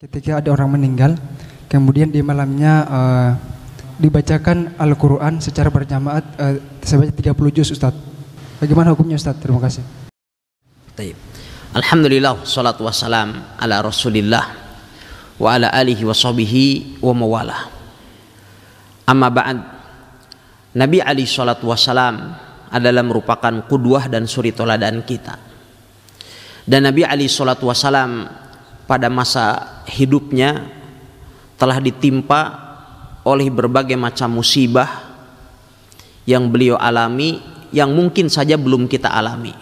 Ketika ada orang meninggal, kemudian di malamnya uh, dibacakan Al-Quran secara berjamaat uh, sebanyak 30 juz Ustaz. Bagaimana hukumnya Ustaz? Terima kasih. Taib. Alhamdulillah salatu wassalam ala rasulillah wa ala alihi wa sahbihi wa mawala. Amma ba'd. Nabi Ali salatu wassalam adalah merupakan kudwah dan suri toladan kita. Dan Nabi Ali salatu wassalam pada masa hidupnya telah ditimpa oleh berbagai macam musibah yang beliau alami yang mungkin saja belum kita alami.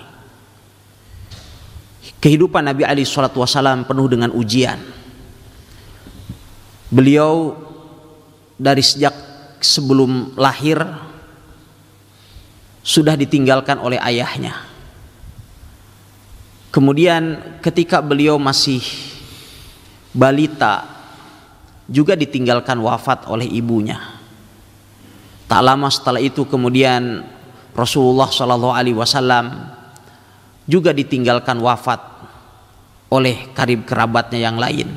Kehidupan Nabi Ali Shallallahu Wasallam penuh dengan ujian. Beliau dari sejak sebelum lahir sudah ditinggalkan oleh ayahnya. Kemudian ketika beliau masih balita juga ditinggalkan wafat oleh ibunya. Tak lama setelah itu kemudian Rasulullah Shallallahu Alaihi Wasallam juga ditinggalkan wafat oleh karib kerabatnya yang lain.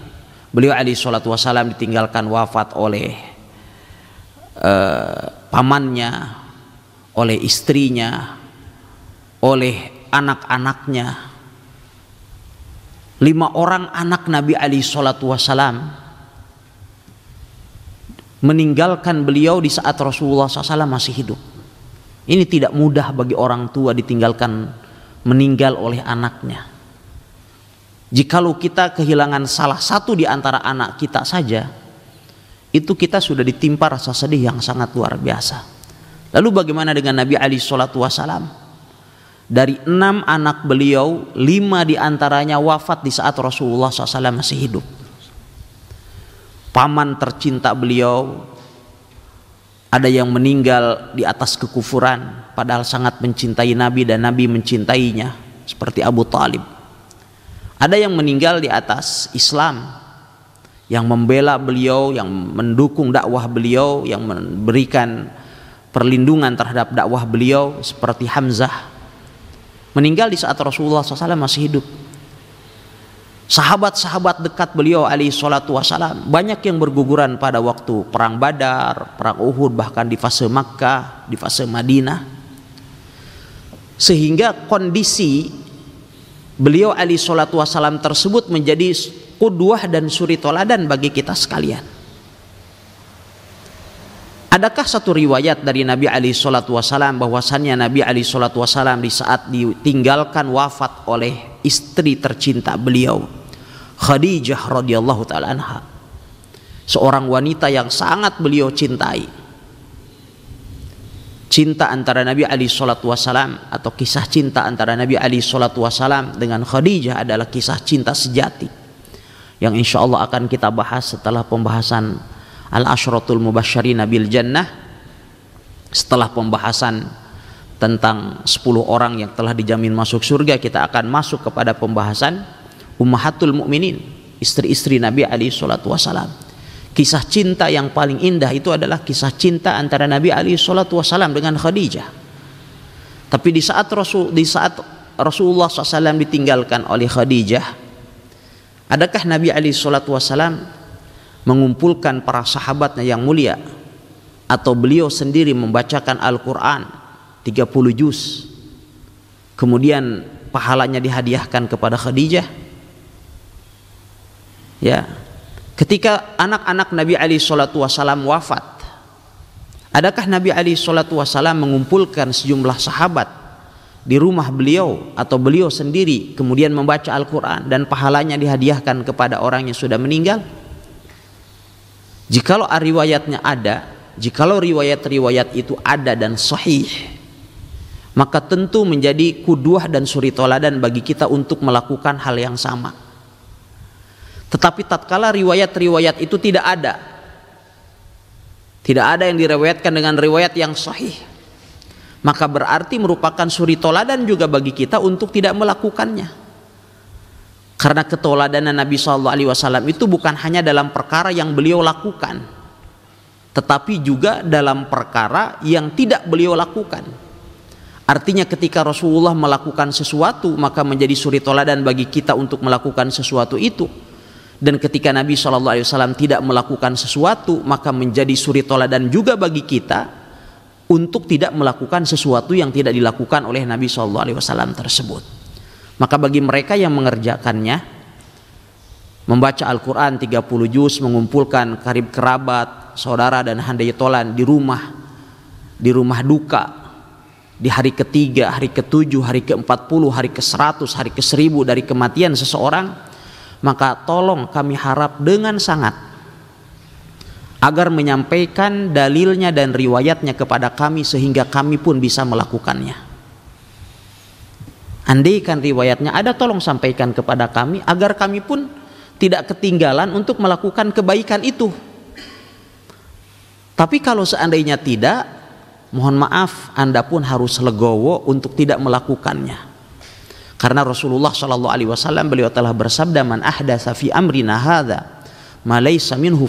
Beliau Ali Shallallahu Wasallam ditinggalkan wafat oleh eh, pamannya, oleh istrinya, oleh anak-anaknya lima orang anak Nabi Ali Shallallahu Wasallam meninggalkan beliau di saat Rasulullah SAW masih hidup. Ini tidak mudah bagi orang tua ditinggalkan meninggal oleh anaknya. Jikalau kita kehilangan salah satu di antara anak kita saja, itu kita sudah ditimpa rasa sedih yang sangat luar biasa. Lalu bagaimana dengan Nabi Ali Shallallahu Wasallam? dari enam anak beliau lima diantaranya wafat di saat Rasulullah SAW masih hidup paman tercinta beliau ada yang meninggal di atas kekufuran padahal sangat mencintai Nabi dan Nabi mencintainya seperti Abu Talib ada yang meninggal di atas Islam yang membela beliau, yang mendukung dakwah beliau, yang memberikan perlindungan terhadap dakwah beliau seperti Hamzah meninggal di saat Rasulullah SAW masih hidup sahabat-sahabat dekat beliau Ali salatu wasalam banyak yang berguguran pada waktu perang badar, perang uhud bahkan di fase Makkah, di fase Madinah sehingga kondisi beliau Ali salatu wasalam tersebut menjadi kuduah dan suri toladan bagi kita sekalian Adakah satu riwayat dari Nabi Ali Shallallahu Wasallam bahwasannya Nabi Ali Shallallahu Wasallam di saat ditinggalkan wafat oleh istri tercinta beliau Khadijah radhiyallahu taala anha seorang wanita yang sangat beliau cintai cinta antara Nabi Ali Shallallahu Wasallam atau kisah cinta antara Nabi Ali Shallallahu Wasallam dengan Khadijah adalah kisah cinta sejati yang insya Allah akan kita bahas setelah pembahasan Al-Ashratul Mubasysyirina bil Jannah setelah pembahasan tentang 10 orang yang telah dijamin masuk surga kita akan masuk kepada pembahasan Ummahatul Mukminin istri-istri Nabi Ali Shallallahu Wasallam kisah cinta yang paling indah itu adalah kisah cinta antara Nabi Ali Shallallahu Wasallam dengan Khadijah tapi di saat Rasul di saat Rasulullah SAW ditinggalkan oleh Khadijah adakah Nabi Ali Shallallahu Wasallam mengumpulkan para sahabatnya yang mulia atau beliau sendiri membacakan Al-Qur'an 30 juz kemudian pahalanya dihadiahkan kepada Khadijah ya ketika anak-anak Nabi Ali Shallallahu Wasallam wafat adakah Nabi Ali Shallallahu Wasallam mengumpulkan sejumlah sahabat di rumah beliau atau beliau sendiri kemudian membaca Al-Quran dan pahalanya dihadiahkan kepada orang yang sudah meninggal Jikalau riwayatnya ada, jikalau riwayat-riwayat itu ada dan sahih, maka tentu menjadi kuduah dan suri toladan bagi kita untuk melakukan hal yang sama. Tetapi tatkala riwayat-riwayat itu tidak ada, tidak ada yang direwayatkan dengan riwayat yang sahih, maka berarti merupakan suri toladan juga bagi kita untuk tidak melakukannya. Karena ketoladanan Nabi Shallallahu Alaihi Wasallam itu bukan hanya dalam perkara yang beliau lakukan, tetapi juga dalam perkara yang tidak beliau lakukan. Artinya ketika Rasulullah melakukan sesuatu maka menjadi suri toladan bagi kita untuk melakukan sesuatu itu. Dan ketika Nabi Shallallahu Alaihi Wasallam tidak melakukan sesuatu maka menjadi suri toladan juga bagi kita untuk tidak melakukan sesuatu yang tidak dilakukan oleh Nabi Shallallahu Alaihi Wasallam tersebut. Maka bagi mereka yang mengerjakannya membaca Al-Qur'an 30 juz, mengumpulkan karib kerabat, saudara dan handai tolan di rumah di rumah duka di hari ketiga, hari ketujuh, hari keempat puluh, hari ke seratus, hari ke seribu dari kematian seseorang, maka tolong kami harap dengan sangat agar menyampaikan dalilnya dan riwayatnya kepada kami sehingga kami pun bisa melakukannya. Andaikan riwayatnya ada tolong sampaikan kepada kami agar kami pun tidak ketinggalan untuk melakukan kebaikan itu. Tapi kalau seandainya tidak, mohon maaf Anda pun harus legowo untuk tidak melakukannya. Karena Rasulullah Shallallahu alaihi wasallam beliau telah bersabda man ahdatsa fi amrina hadza ma laysa minhu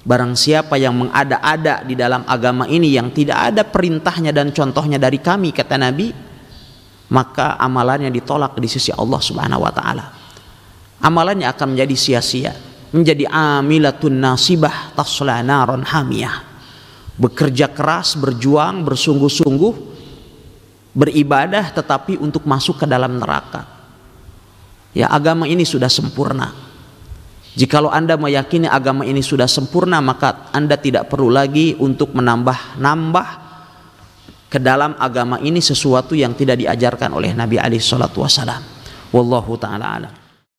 Barang siapa yang mengada-ada di dalam agama ini yang tidak ada perintahnya dan contohnya dari kami kata Nabi, maka amalannya ditolak di sisi Allah Subhanahu wa taala. Amalannya akan menjadi sia-sia, menjadi amilatun nasibah tasla naron hamiyah. Bekerja keras, berjuang, bersungguh-sungguh, beribadah tetapi untuk masuk ke dalam neraka. Ya, agama ini sudah sempurna. Jikalau Anda meyakini agama ini sudah sempurna, maka Anda tidak perlu lagi untuk menambah-nambah ke dalam agama ini sesuatu yang tidak diajarkan oleh Nabi alaihi Shallallahu Wasallam. Wallahu taala alam.